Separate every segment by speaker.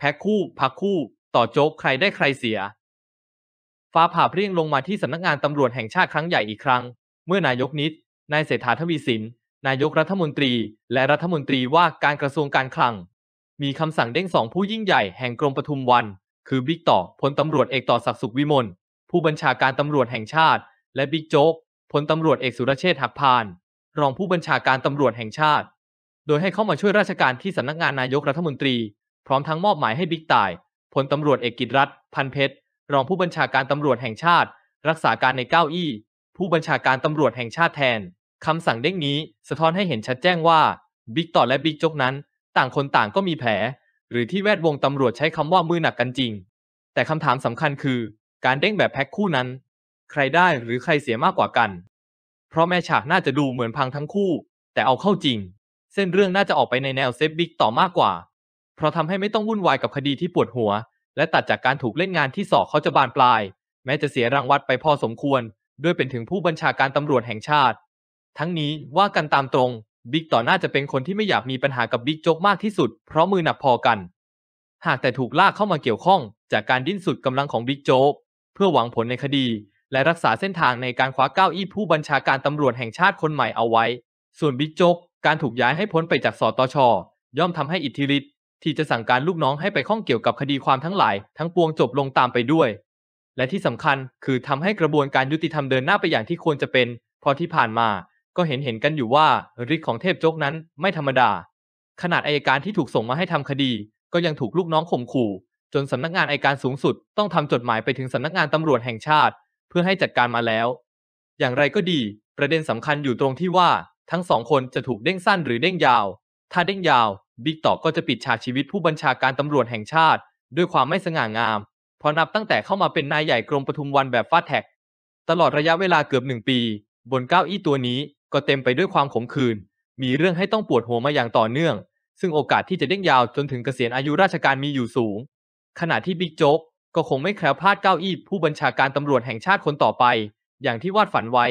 Speaker 1: แพ็คคู่พักคู่ ต่อโจ๊กใครได้ใครเสีย ฟ้าผ่าเพรียงลงมาที่สำนักงานตำรวจแห่งชาติครั้งใหญ่อีกครั้ง เมื่อนายกนิดนายเศรษฐาทวีสิน นายกรัฐมนตรีและรัฐมนตรีว่าการกระทรวงการคลัง มีคำสั่งเด้งสองผู้ยิ่งใหญ่แห่งกรมปทุมวัน คือบิ๊กต่อพลตำรวจเอกต่อศักดิ์สุขวิมลผู้บัญชาการตำรวจแห่งชาติ และบิ๊กโจ๊กพลตำรวจเอกสุรเชษฐ์หักพานรองผู้บัญชาการตำรวจแห่งชาติ โดยให้เข้ามาช่วยราชการที่สำนักงานนายกรัฐมนตรีพร้อมทั้งมอบหมายให้บิ๊กต่ายพลตำรวจเอกกิตรัฐพันเพชรรองผู้บัญชาการตำรวจแห่งชาติ รักษาการในเก้าอี้ผู้บัญชาการตำรวจแห่งชาติแทนคำสั่งเด้งนี้สะท้อนให้เห็นชัดแจ้งว่าบิ๊กต่อและบิ๊กโจกนั้น ต่างคนต่างก็มีแผล หรือที่แวดวงตำรวจใช้คำว่ามือหนักกันจริง แต่คำถามสำคัญคือ การเด้งแบบแพ็คคู่นั้น ใครได้หรือใครเสียมากกว่ากัน เพราะแม่ฉากน่าจะดูเหมือนพังทั้งคู่ แต่เอาเข้าจริง เส้นเรื่องน่าจะออกไปในแนวเซฟบิ๊กต่อมากกว่าเพราะทำให้ไม่ต้องวุ่นวายกับคดีที่ปวดหัว และตัดจากการถูกเล่นงานที่สอกเขาจะบานปลาย แม้จะเสียรางวัลไปพอสมควร ด้วยเป็นถึงผู้บัญชาการตำรวจแห่งชาติ ทั้งนี้ว่ากันตามตรงบิ๊กต่อหน้าจะเป็นคนที่ไม่อยากมีปัญหากับบิ๊กโจ๊กมากที่สุด เพราะมือหนักพอกัน หากแต่ถูกลากเข้ามาเกี่ยวข้องจากการดิ้นสุดกำลังของบิ๊กโจ๊กเพื่อหวังผลในคดี และรักษาเส้นทางในการคว้าเก้าอี้ผู้บัญชาการตำรวจแห่งชาติคนใหม่เอาไว้ ส่วนบิ๊กโจ๊กการถูกย้ายให้พ้นไปจากสตชย่อมทำให้อิทธิฤทธิที่จะสั่งการลูกน้องให้ไปข้องเกี่ยวกับคดีความทั้งหลาย ทั้งปวงจบลงตามไปด้วย และที่สำคัญคือทำให้กระบวนการยุติธรรมเดินหน้าไปอย่างที่ควรจะเป็นเพราะที่ผ่านมาก็เห็นเห็นกันอยู่ว่าฤทธิ์ของเทพโจกนั้นไม่ธรรมดา ขนาดอายการที่ถูกส่งมาให้ทำคดี ก็ยังถูกลูกน้องข่มขู่ จนสำนักงานอายการสูงสุด ต้องทำจดหมายไปถึงสำนักงานตำรวจแห่งชาติ เพื่อให้จัดการมาแล้ว อย่างไรก็ดี ประเด็นสำคัญอยู่ตรงที่ว่า ทั้งสองคนจะถูกเด้งสั้นหรือเด้งยาว ถ้าเด้งยาวบิ๊กต่อก็จะปิดฉากชีวิตผู้บัญชาการตำรวจแห่งชาติ ด้วยความไม่สง่างามพอนับตั้งแต่เข้ามาเป็นนายใหญ่กรมปทุมวันแบบฟาดแท็ก ตลอดระยะเวลาเกือบหนึ่งปี บนเก้าอี้ตัวนี้ก็เต็มไปด้วยความขมขื่นมีเรื่องให้ต้องปวดหัวมาอย่างต่อเนื่อง ซึ่งโอกาสที่จะเด้งยาวจนถึงเกษียณอายุราชการมีอยู่สูง ขณะที่บิ๊กโจ๊กก็คงไม่แคล้วพลาดเก้าอี้ผู้บัญชาการตำรวจแห่งชาติคนต่อไป อย่างที่วาดฝันไว้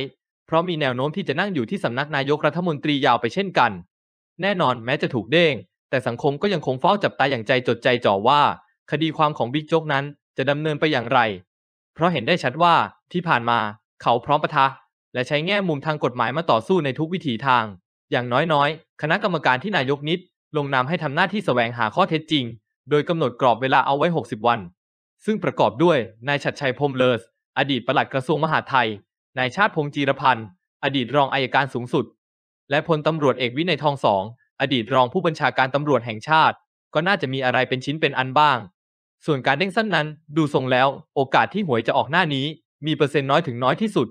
Speaker 1: เพราะมีแนวโน้มที่จะนั่งอยู่ที่สำนักนายกรัฐมนตรียาวไปเช่นกัน แน่นอนแม้จะถูกเด้งแต่สังคมก็ยังคงเฝ้าจับตาอย่างใจจดใจจ่อว่า คดีความของบิ๊กโจ๊กนั้นจะดำเนินไปอย่างไร เพราะเห็นได้ชัดว่าที่ผ่านมาเขาพร้อมปะทะ และใช้แง่มุมทางกฎหมายมาต่อสู้ในทุกวิถีทาง อย่างน้อยๆ คณะกรรมการที่นายกนิด ลงนามให้ทำหน้าที่แสวงหาข้อเท็จจริง โดยกำหนดกรอบเวลาเอาไว้ 60 วัน ซึ่งประกอบด้วยนายชัดชัยพรมเลิศอดีตปลัดกระทรวงมหาดไทยนายชาติพงจีรพันธ์อดีตรองอายการสูงสุด และพลตำรวจเอกวินัยทองสองอดีตรองผู้บัญชาการตำรวจแห่งชาติ ก็น่าจะมีอะไรเป็นชิ้นเป็นอันบ้าง ส่วนการเด้งสั้นนั้น ดูทรงแล้ว โอกาสที่หวยจะออกหน้านี้ มีเปอร์เซ็นต์น้อยถึงน้อยที่สุด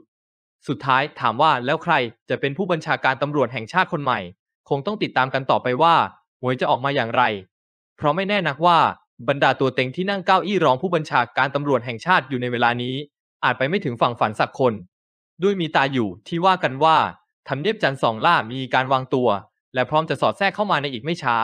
Speaker 1: สุดท้ายถามว่าแล้วใครจะเป็นผู้บัญชาการตำรวจแห่งชาติคนใหม่ คงต้องติดตามกันต่อไปว่าหวยจะออกมาอย่างไร เพราะไม่แน่นักว่า บรรดาตัวเต็งที่นั่งเก้าอี้รองผู้บัญชาการตำรวจแห่งชาติอยู่ในเวลานี้ อาจไปไม่ถึงฝั่งฝันสักคน ด้วยมีตาอยู่ที่ว่ากันว่าทำเนียบจันทร์สองล่ามีการวางตัวและพร้อมจะสอดแทรกเข้ามาในอีกไม่ช้า